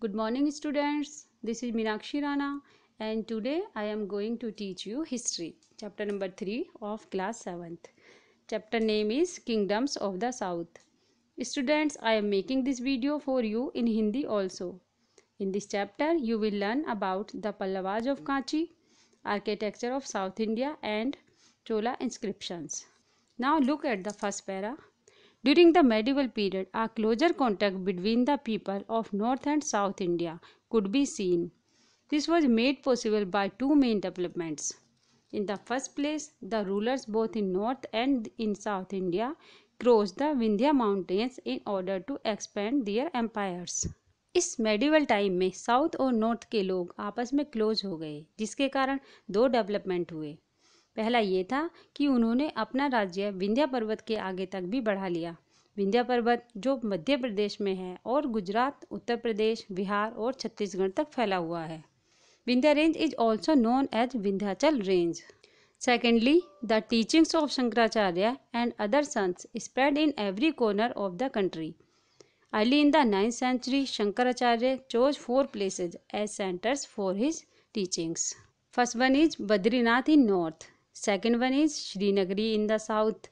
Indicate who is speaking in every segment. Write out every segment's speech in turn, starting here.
Speaker 1: Good morning students. This is Meenakshi Rana and today I am going to teach you history chapter number 3 of class 7th. Chapter name is Kingdoms of the South. Students I am making this video for you in Hindi also. In this chapter you will learn about the Pallavas of Kanchi, architecture of South India and Chola inscriptions. Now look at the first para During the medieval period, a closer contact between the people of North and South India could be seen. This was made possible by two main developments. In the first place, the rulers both in North and in South India crossed the Vindhya mountains in order to expand their empires. इस medieval time में south और north के लोग आपस में close हो गए जिसके कारण दो डेवलपमेंट हुए पहला ये था कि उन्होंने अपना राज्य विंध्या पर्वत के आगे तक भी बढ़ा लिया विंध्या पर्वत जो मध्य प्रदेश में है और गुजरात उत्तर प्रदेश बिहार और छत्तीसगढ़ तक फैला हुआ है Vindhya range is also known as Vindhyachal range secondly the teachings of Shankaracharya and other sons spread in every corner of the country early in the ninth century Shankaracharya chose four places as centres for his teachings first one is Badrinath in north second one is Sringeri in the south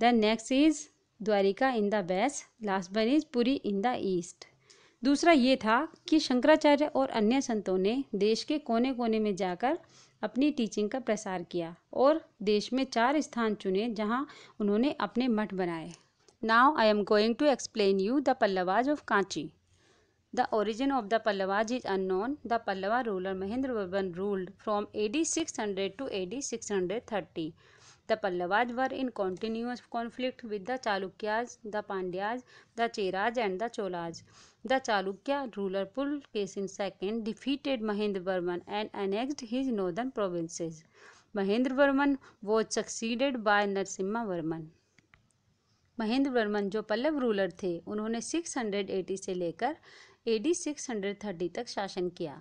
Speaker 1: the next is Dwarka in the west last one is Puri in the east दूसरा ये था कि शंकराचार्य और अन्य संतों ने देश के कोने कोने में जाकर अपनी टीचिंग का प्रसार किया और देश में चार स्थान चुने जहां उन्होंने अपने मठ बनाए now I am going to explain you the Pallavas of Kanchi The origin of the Pallavas is unknown. The Pallava ruler Mahendravarman ruled from AD 600 to AD 630. The Pallavas were in continuous conflict with the Chalukyas, the Pandyas, the Cheras and the Cholas. The Chalukya ruler Pulkesin II defeated Mahendravarman and annexed his northern provinces. Mahendravarman was succeeded by Narsimha Varman. Mahendra Varman जो Pallava ruler थे उन्होंने 680 से लेकर six hundred thirty तक शासन किया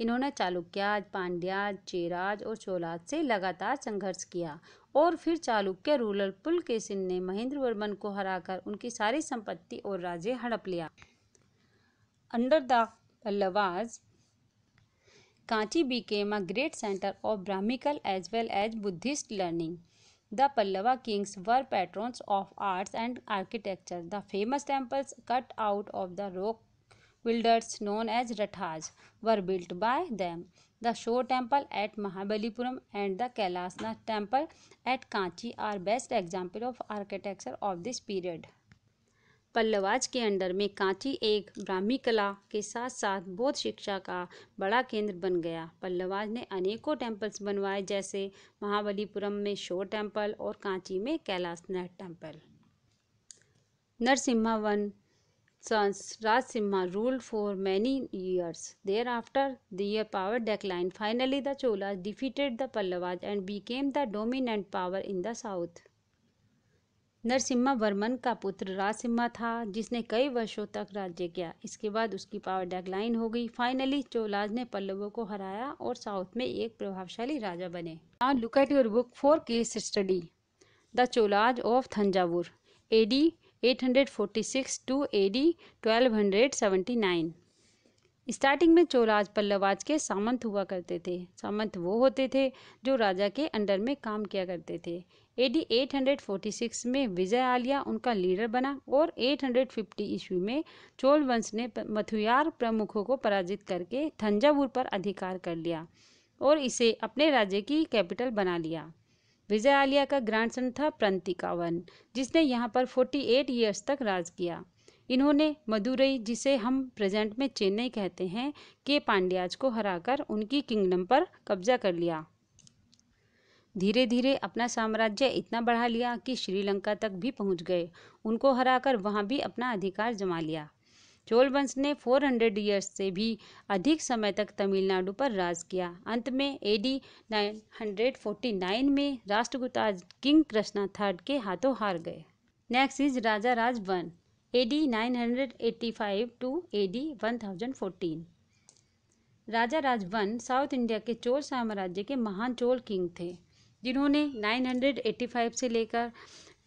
Speaker 1: इन्होंने चालुक्या पांड्या चेराज और चोलाज से लगातार संघर्ष किया और फिर चालुक्य रूरल पुल के सिंह ने महेंद्र वर्मन को हराकर उनकी सारी संपत्ति और राज्य हड़प लिया under the Pallavas Kanchi became a great centre of Brahmanical as well as Buddhist learning the Pallava kings were patrons of arts and architecture the famous temples cut out of the rock builders known as Rathas were built by them. The Shore Temple at Mahabalipuram and the Kailasnath Temple at Kanchi are best example of architecture of this period. Pallavas के under में कांची एक ब्राह्मी कला के साथ साथ बौद्ध शिक्षा का बड़ा केंद्र बन गया पल्लवाज ने अनेकों टेंपल्स बनवाए जैसे महाबलीपुरम में शोर टेंपल और कांची में Kailashnath temple Narasimha one Rajsimha ruled for many years. Thereafter, their power declined. Finally, the Cholas defeated the Pallavas and became the dominant power in the south. Narasimha Varman का पुत्र राजसिम्हा था जिसने कई वर्षों तक राज्य किया इसके बाद उसकी पावर डेक्लाइन हो गई फाइनली चोलाज ने पल्लवों को हराया और साउथ में एक प्रभावशाली राजा बने now look at your book for case study the Cholas of Thanjavur AD 846 to AD 1279 starting में चोलाज पल्लवाज के सामंत हुआ करते थे सामंत वो होते थे जो राजा के अंडर में काम किया करते थे एडी 846 में विजय आलिया उनका लीडर बना और 850 ईस्वी में चोल वंश ने मथुयार प्रमुखों को पराजित करके थंजावुर पर अधिकार कर लिया और इसे अपने राज्य की कैपिटल बना लिया विजय आलिया का ग्रैंडसन था प्रंतिकावन जिसने यहाँ पर 48 ईयर्स तक राज किया इन्होंने मदुरई जिसे हम प्रेजेंट में चेन्नई कहते हैं के पांड्याज को हराकर उनकी किंगडम पर कब्जा कर लिया धीरे धीरे अपना साम्राज्य इतना बढ़ा लिया कि श्रीलंका तक भी पहुंच गए उनको हराकर वहां भी अपना अधिकार जमा लिया चोल वंश ने 400 ईयर्स से भी अधिक समय तक तमिलनाडु पर राज किया अंत में एडी 949 में राष्ट्रकूटा किंग कृष्णा थर्ड के हाथों हार गए next is Raja Raj one AD 985 to AD 1014 Raja Raj one South India के चोल साम्राज्य के महान चोल किंग थे जिन्होंने 985 से लेकर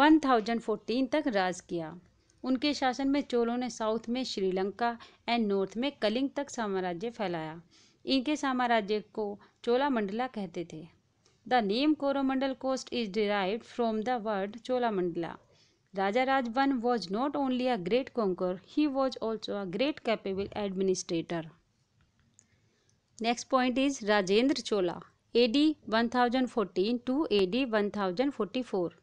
Speaker 1: 1014 तक राज किया उनके शासन में चोलों ने साउथ में श्रीलंका एंड नॉर्थ में कलिंग तक साम्राज्य फैलाया इनके साम्राज्य को चोला मंडला कहते थे the name Coromandel coast is derive from the word Mandala Raja Raj one was not only a great conqueror he was also a great capable administrator next point is Rajendra Chola A D one thousand fourteen to A D one thousand forty four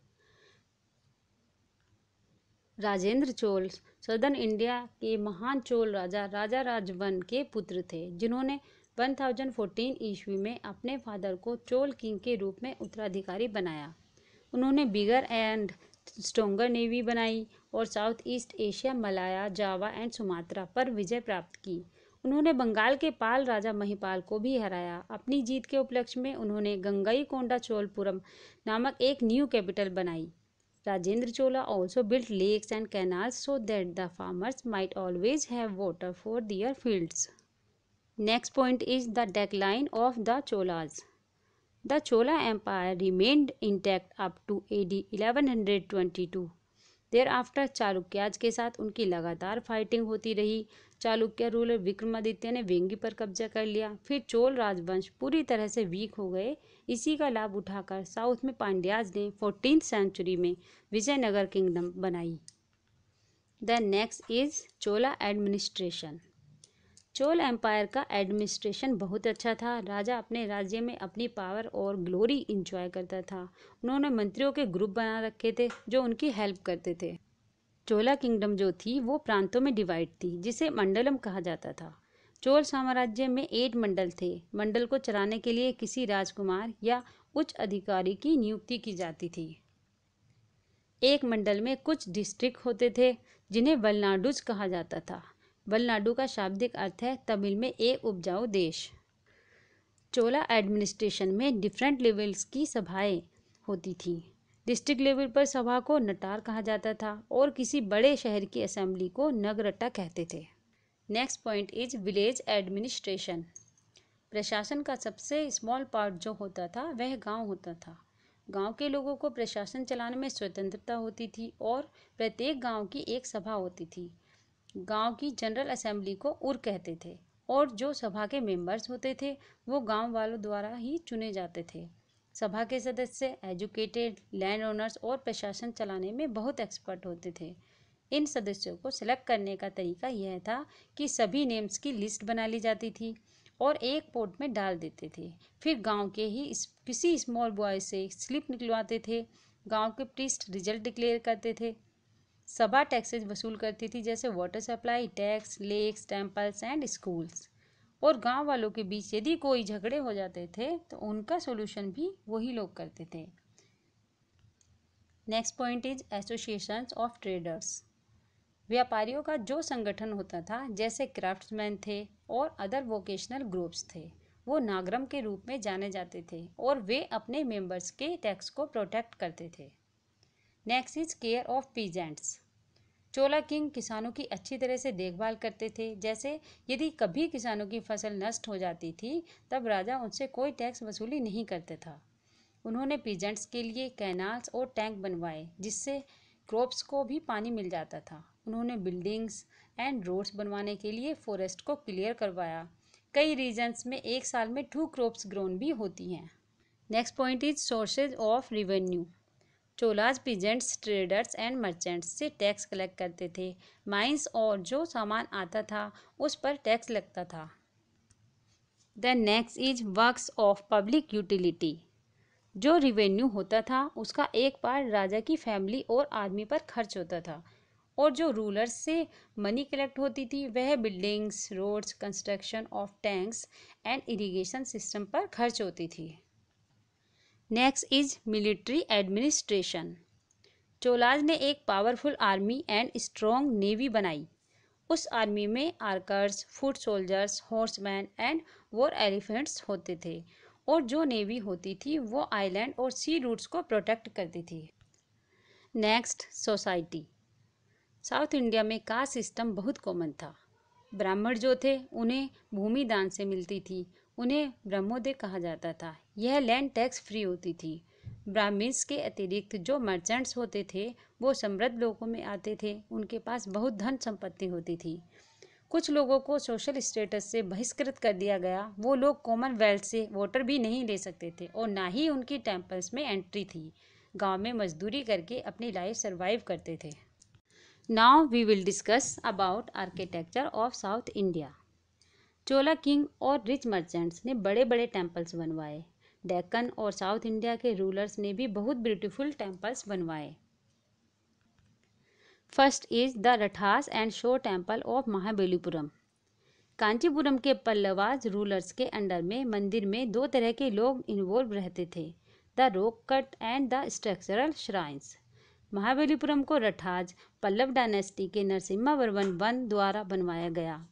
Speaker 1: Rajendra Chola southern India के महान चोल राजा राजा राजवन के पुत्र थे जिन्होंने 1014 ईस्वी में अपने father को चोल किंग के रूप में उत्तराधिकारी बनाया उन्होंने बिगर एंड स्ट्रोंगर नेवी बनाई और South East Asia Malaya Java and Sumatra पर विजय प्राप्त की उन्होंने बंगाल के पाल राजा महिपाल को भी हराया अपनी जीत के उपलक्ष्य में उन्होंने गंगाई कोंडा चोलपुरम नामक एक न्यू कैपिटल बनाई Rajendra Chola also built lakes and canals so that the farmers might always have water for their fields. Next point is the decline of the Cholas. The Chola Empire remained intact up to AD 1122 thereafter Chalukyas के साथ उनकी लगातार fighting होती रही Chalukya ruler Vikramaditya ने वेंगी पर कब्जा कर लिया फिर चोल राजवंश पूरी तरह से वीक हो गए इसी का लाभ उठाकर साउथ में पांड्याज ने फोर्टीन सेंचुरी में विजयनगर किंगडम बनाई the next is Chola administration Chola empire का एडमिनिस्ट्रेशन बहुत अच्छा था राजा अपने राज्य में अपनी पावर और ग्लोरी इंजॉय करता था उन्होंने मंत्रियों के ग्रुप बना रखे थे जो उनकी हेल्प करते थे चोला किंगडम जो थी वो प्रांतों में डिवाइड थी जिसे मंडलम कहा जाता था चोल साम्राज्य में एट मंडल थे मंडल को चलाने के लिए किसी राजकुमार या उच्च अधिकारी की नियुक्ति की जाती थी एक मंडल में कुछ डिस्ट्रिक्ट होते थे जिन्हें बलनाडुज कहा जाता था बलनाडु का शाब्दिक अर्थ है तमिल में ए उपजाऊ देश चोला एडमिनिस्ट्रेशन में डिफरेंट लेवल्स की सभाएं होती थी डिस्ट्रिक्ट लेवल पर सभा को नटार कहा जाता था और किसी बड़े शहर की असेंबली को नगरट्टा कहते थे next point is village administration प्रशासन का सबसे स्मॉल पार्ट जो होता था वह गांव होता था गांव के लोगों को प्रशासन चलाने में स्वतंत्रता होती थी और प्रत्येक गांव की एक सभा होती थी गांव की जनरल असेंबली को उर कहते थे और जो सभा के मेंबर्स होते थे वो गांव वालों द्वारा ही चुने जाते थे सभा के सदस्य एजुकेटेड लैंड ओनर्स और प्रशासन चलाने में बहुत एक्सपर्ट होते थे इन सदस्यों को सिलेक्ट करने का तरीका यह था कि सभी नेम्स की लिस्ट बना ली जाती थी और एक पोर्ट में डाल देते थे फिर गांव के ही इस, किसी स्मॉल बॉय से स्लिप निकलवाते थे गांव के प्रीस्ट रिजल्ट डिक्लेयर करते थे सभा टैक्सेज वसूल करती थी जैसे water supply tax lakes temples and schools और गांव वालों के बीच यदि कोई झगड़े हो जाते थे तो उनका सोल्यूशन भी वही लोग करते थे next point is associations of traders व्यापारियों का जो संगठन होता था जैसे क्राफ्ट्समैन थे और अदर वोकेशनल ग्रुप्स थे वो नागरम के रूप में जाने जाते थे और वे अपने मेंबर्स के टैक्स को प्रोटेक्ट करते थे next is care of peasants Chola king किसानों की अच्छी तरह से देखभाल करते थे जैसे यदि कभी किसानों की फसल नष्ट हो जाती थी तब राजा उनसे कोई टैक्स वसूली नहीं करते था उन्होंने पीजेंट्स के लिए कैनाल्स और टैंक बनवाए जिससे क्रॉप्स को भी पानी मिल जाता था उन्होंने बिल्डिंग्स एंड रोड्स बनवाने के लिए फॉरेस्ट को क्लियर करवाया कई रीजन्स में एक साल में टू क्रॉप्स ग्रोन भी होती हैं next point is sources of revenue Cholas peasants traders and merchants से टैक्स कलेक्ट करते थे माइंस और जो सामान आता था उस पर टैक्स लगता था the next is works of public utility जो रिवेन्यू होता था उसका एक पार्ट राजा की फैमिली और आदमी पर खर्च होता था और जो रूलर्स से मनी कलेक्ट होती थी वह buildings roads construction of tanks and irrigation system पर खर्च होती थी next is military administration Cholas ने एक powerful army and strong navy बनाई उस आर्मी में archers foot soldiers horsemen and war elephants होते थे और जो नेवी होती थी वो आइलैंड और सी रूट्स को प्रोटेक्ट करती थी नेक्स्ट सोसाइटी साउथ इंडिया में कास्ट सिस्टम बहुत कॉमन था ब्राह्मण जो थे उन्हें भूमि दान से मिलती थी उन्हें ब्रह्मोदय कहा जाता था यह लैंड टैक्स फ्री होती थी ब्राह्मण्स के अतिरिक्त जो मर्चेंट्स होते थे वो समृद्ध लोगों में आते थे उनके पास बहुत धन संपत्ति होती थी कुछ लोगों को सोशल स्टेटस से बहिष्कृत कर दिया गया वो लोग कॉमनवेल्थ से वोटर भी नहीं ले सकते थे और ना ही उनकी टेम्पल्स में एंट्री थी गांव में मजदूरी करके अपनी लाइफ सर्वाइव करते थे now we will discuss about architecture of South India Chola king और रिच मर्चेंट्स ने बड़े बड़े टेम्पल्स बनवाए डेक्कन और साउथ इंडिया के रूलर्स ने भी बहुत ब्यूटीफुल टेम्पल्स बनवाए first is the Rathas and shore temple of Mahabalipuram Kanchipuram के पल्लवाज रूलर्स के अंडर में मंदिर में दो तरह के लोग इन्वॉल्व रहते थे the rock cut and the structural shrines Mahabalipuram को रठाज पल्लव डायनेस्टी के नरसिम्हा वर्मन वन द्वारा बनवाया गया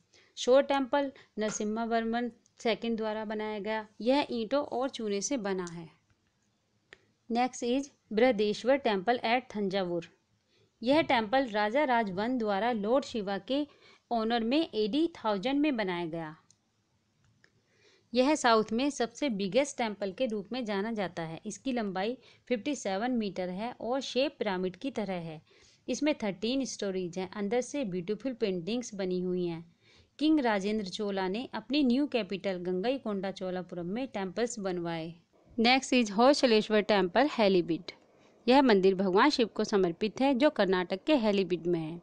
Speaker 1: शोर टेम्पल नरसिम्हा वर्मन सेकेंड द्वारा बनाया गया यह ईंटों और चूने से बना है next is Brihadeshwara temple at Thanjavur यह टेम्पल राजा राजवन द्वारा लॉर्ड शिवा के ऑनर में एडी थाउजेंड में बनाया गया यह साउथ में सबसे बिगेस्ट टेम्पल के रूप में जाना जाता है इसकी लंबाई 57 मीटर है और शेप पिरामिड की तरह है इसमें थर्टीन स्टोरीज हैं अंदर से ब्यूटीफुल पेंटिंग्स बनी हुई हैं किंग राजेंद्र चोला ने अपनी न्यू कैपिटल कोंडा चोलापुरम में टेम्पल्स बनवाए next is Hoysaleswara temple Halebid यह मंदिर भगवान शिव को समर्पित है जो कर्नाटक के हेलीबिड में है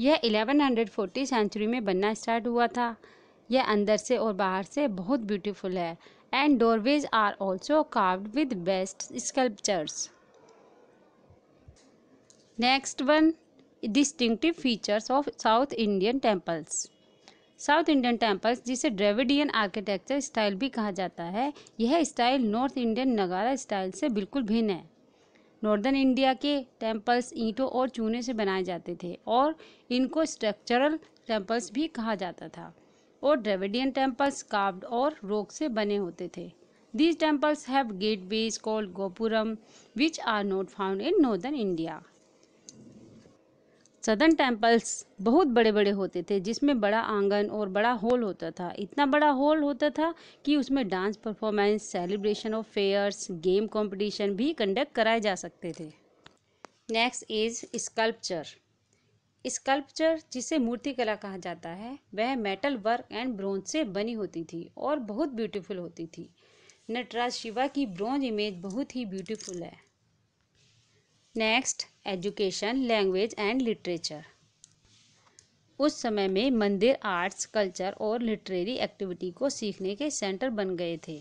Speaker 1: यह 1140 सेंचुरी में बनना स्टार्ट हुआ था यह अंदर से और बाहर से बहुत ब्यूटीफुल है and doorways are also carved with best sculptures next one distinctive features of south Indian temples south Indian temples जिसे ड्रेविडियन आर्किटेक्चर स्टाइल भी कहा जाता है यह style north Indian Nagara style से बिल्कुल भिन्न है नॉर्दर्न इंडिया के टेम्पल्स ईंटों और चूने से बनाए जाते थे और इनको स्ट्रक्चरल टेम्पल्स भी कहा जाता था और ड्रेविडियन टेम्पल्स काव्ड और रोक से बने होते थे these temples have gateways called gopuram which are not found in northern India southern temples बहुत बड़े बड़े होते थे जिसमें बड़ा आंगन और बड़ा हॉल होता था इतना बड़ा हॉल होता था कि उसमें dance performance celebration of fairs game competition भी कंडक्ट कराए जा सकते थे नेक्स्ट इज स्कल्पचर स्कल्पचर जिसे मूर्तिकला कहा जाता है वह मेटल वर्क एंड ब्रोंज से बनी होती थी और बहुत ब्यूटीफुल होती थी नटराज शिवा की ब्रोंज इमेज बहुत ही ब्यूटीफुल है next education language and literature उस समय में मंदिर आर्ट्स कल्चर और लिटरेरी एक्टिविटी को सीखने के सेंटर बन गए थे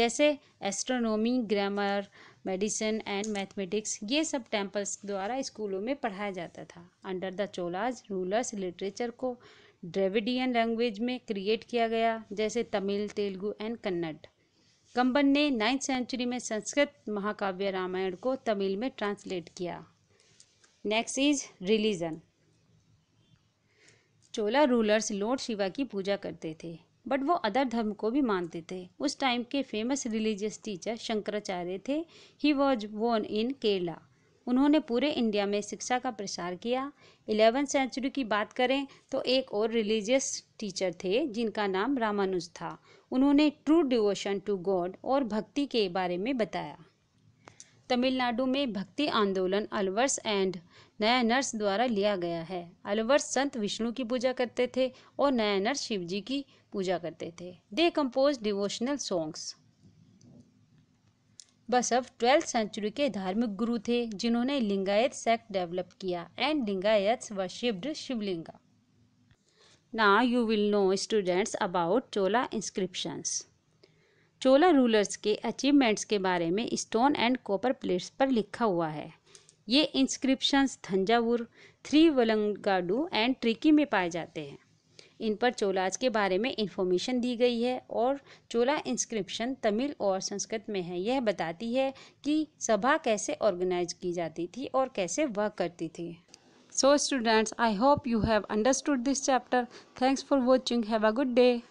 Speaker 1: जैसे astronomy grammar medicine and mathematics ये सब टेम्पल्स द्वारा स्कूलों में पढ़ाया जाता था under the Cholas rulers literature को ड्रेविडियन लैंग्वेज में क्रिएट किया गया जैसे तमिल तेलुगू एंड कन्नड़ कंबन ने नाइन्थ सेंचुरी में संस्कृत महाकाव्य रामायण को तमिल में ट्रांसलेट किया next is religion Chola rulers lord Shiva की पूजा करते थे बट वो अदर धर्म को भी मानते थे उस टाइम के फेमस रिलीजियस टीचर शंकराचार्य थे ही वॉज वोन इन केरला उन्होंने पूरे इंडिया में शिक्षा का प्रसार किया इलेवेंथ सेंचुरी की बात करें तो एक और रिलीजियस टीचर थे जिनका नाम रामानुज था उन्होंने ट्रू डिवोशन टू गॉड और भक्ति के बारे में बताया तमिलनाडु में भक्ति आंदोलन अलवर्स एंड नयानर्स द्वारा लिया गया है अलवर्स संत विष्णु की पूजा करते थे और शिव जी की पूजा करते थे they compose devotional songs Basava twelfth century के धार्मिक गुरु थे जिन्होंने लिंगायत सेक्ट डेवलप किया एंड लिंगायत शिवड शिवलिंगा ना you will know students about Chola inscriptions. Chola rulers के अचीवमेंट्स के बारे में स्टोन एंड कॉपर प्लेट्स पर लिखा हुआ है ये inscriptions Thanjavur Thiruvalangadu and Trichy में पाए जाते हैं इन पर चोलाज के बारे में इंफॉर्मेशन दी गई है और चोला इंस्क्रिप्शन तमिल और संस्कृत में है यह बताती है कि सभा कैसे ऑर्गेनाइज की जाती थी और कैसे वर्क करती थी So students, I hope you have understood this chapter. Thanks for watching. Have a good day.